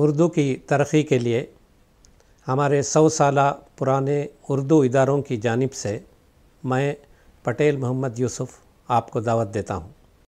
उर्दू की तरक्की के लिए हमारे सौ साल पुराने उर्दू इदारों की जानब से मैं पटेल मोहम्मद यूसुफ़ आपको दावत देता हूँ